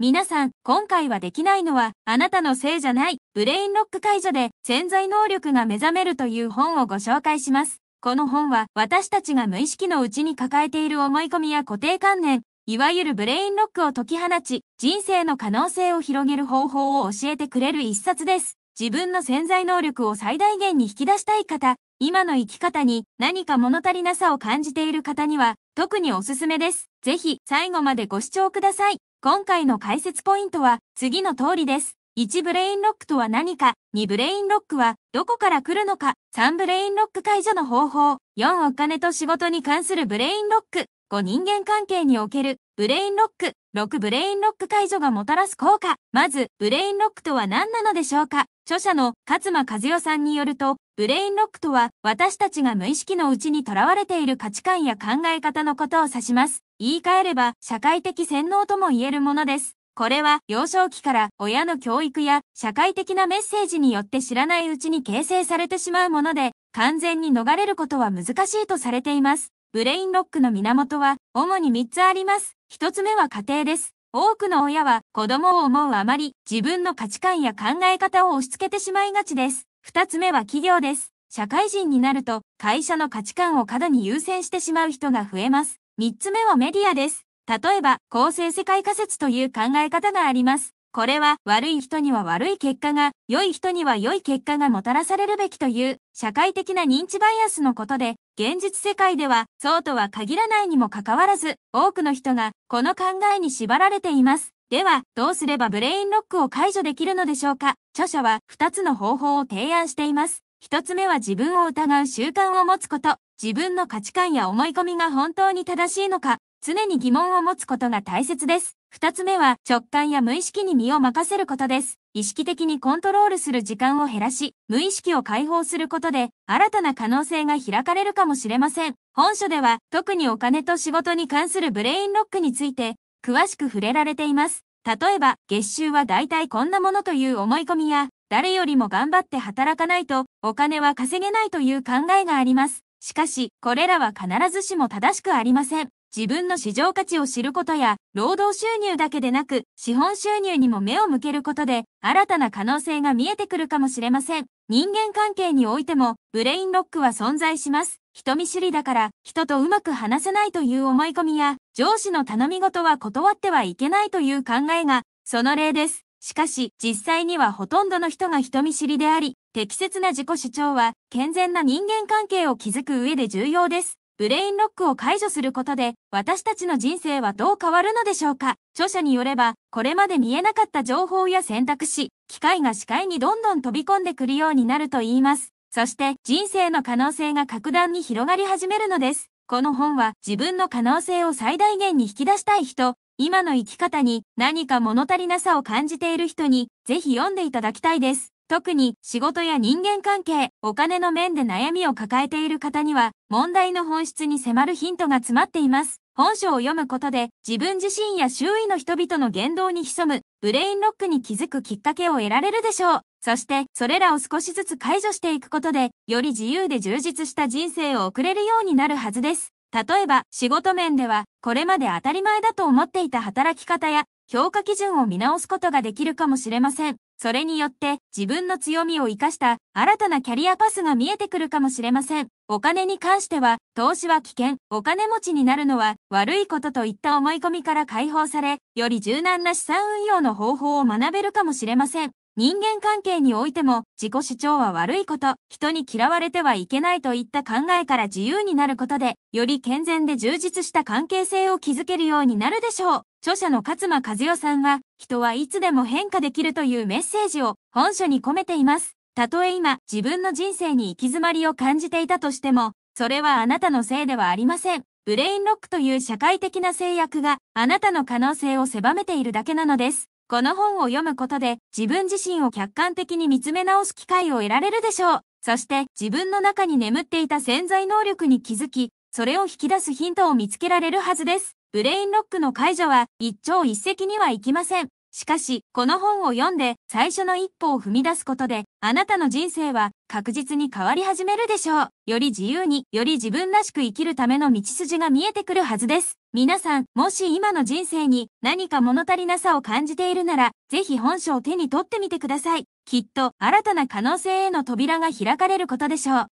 皆さん、今回はできないのはあなたのせいじゃない、ブレインロック解除で潜在能力が目覚めるという本をご紹介します。この本は私たちが無意識のうちに抱えている思い込みや固定観念、いわゆるブレインロックを解き放ち、人生の可能性を広げる方法を教えてくれる一冊です。自分の潜在能力を最大限に引き出したい方、今の生き方に何か物足りなさを感じている方には特におすすめです。ぜひ最後までご視聴ください。今回の解説ポイントは次の通りです。1ブレインロックとは何か、2ブレインロックはどこから来るのか、3ブレインロック解除の方法、4お金と仕事に関するブレインロック、5人間関係におけるブレインロック、6ブレインロック解除がもたらす効果。まず、ブレインロックとは何なのでしょうか著者の勝間和代さんによると、ブレインロックとは私たちが無意識のうちにとらわれている価値観や考え方のことを指します。言い換えれば社会的洗脳とも言えるものです。これは幼少期から親の教育や社会的なメッセージによって知らないうちに形成されてしまうもので、完全に逃れることは難しいとされています。ブレインロックの源は主に3つあります。1つ目は家庭です。多くの親は子供を思うあまり自分の価値観や考え方を押し付けてしまいがちです。2つ目は企業です。社会人になると会社の価値観を過度に優先してしまう人が増えます。3つ目はメディアです。例えば、構成世界仮説という考え方があります。これは悪い人には悪い結果が、良い人には良い結果がもたらされるべきという社会的な認知バイアスのことで、現実世界ではそうとは限らないにもかかわらず、多くの人がこの考えに縛られています。では、どうすればブレインロックを解除できるのでしょうか著者は2つの方法を提案しています。一つ目は自分を疑う習慣を持つこと。自分の価値観や思い込みが本当に正しいのか、常に疑問を持つことが大切です。二つ目は直感や無意識に身を任せることです。意識的にコントロールする時間を減らし、無意識を解放することで、新たな可能性が開かれるかもしれません。本書では、特にお金と仕事に関するブレインロックについて、詳しく触れられています。例えば、月収は大体こんなものという思い込みや、誰よりも頑張って働かないとお金は稼げないという考えがあります。しかし、これらは必ずしも正しくありません。自分の市場価値を知ることや、労働収入だけでなく、資本収入にも目を向けることで、新たな可能性が見えてくるかもしれません。人間関係においても、ブレインロックは存在します。人見知りだから、人とうまく話せないという思い込みや、上司の頼み事は断ってはいけないという考えが、その例です。しかし、実際にはほとんどの人が人見知りであり、適切な自己主張は、健全な人間関係を築く上で重要です。ブレインロックを解除することで、私たちの人生はどう変わるのでしょうか著者によれば、これまで見えなかった情報や選択肢、機械が視界にどんどん飛び込んでくるようになると言います。そして、人生の可能性が格段に広がり始めるのです。この本は自分の可能性を最大限に引き出したい人、今の生き方に何か物足りなさを感じている人にぜひ読んでいただきたいです。特に仕事や人間関係、お金の面で悩みを抱えている方には問題の本質に迫るヒントが詰まっています。本書を読むことで自分自身や周囲の人々の言動に潜むブレインロックに気づくきっかけを得られるでしょう。そしてそれらを少しずつ解除していくことでより自由で充実した人生を送れるようになるはずです。例えば、仕事面では、これまで当たり前だと思っていた働き方や、評価基準を見直すことができるかもしれません。それによって自分の強みを活かした新たなキャリアパスが見えてくるかもしれません。お金に関しては投資は危険、お金持ちになるのは悪いことといった思い込みから解放され、より柔軟な資産運用の方法を学べるかもしれません。人間関係においても自己主張は悪いこと、人に嫌われてはいけないといった考えから自由になることで、より健全で充実した関係性を築けるようになるでしょう。著者の勝間和代さんは、人はいつでも変化できるというメッセージを本書に込めています。たとえ今、自分の人生に行き詰まりを感じていたとしても、それはあなたのせいではありません。ブレインロックという社会的な制約があなたの可能性を狭めているだけなのです。この本を読むことで自分自身を客観的に見つめ直す機会を得られるでしょう。そして自分の中に眠っていた潜在能力に気づき、それを引き出すヒントを見つけられるはずです。ブレインロックの解除は一朝一夕にはいきません。しかし、この本を読んで最初の一歩を踏み出すことで、あなたの人生は確実に変わり始めるでしょう。より自由に、より自分らしく生きるための道筋が見えてくるはずです。皆さん、もし今の人生に何か物足りなさを感じているなら、ぜひ本書を手に取ってみてください。きっと新たな可能性への扉が開かれることでしょう。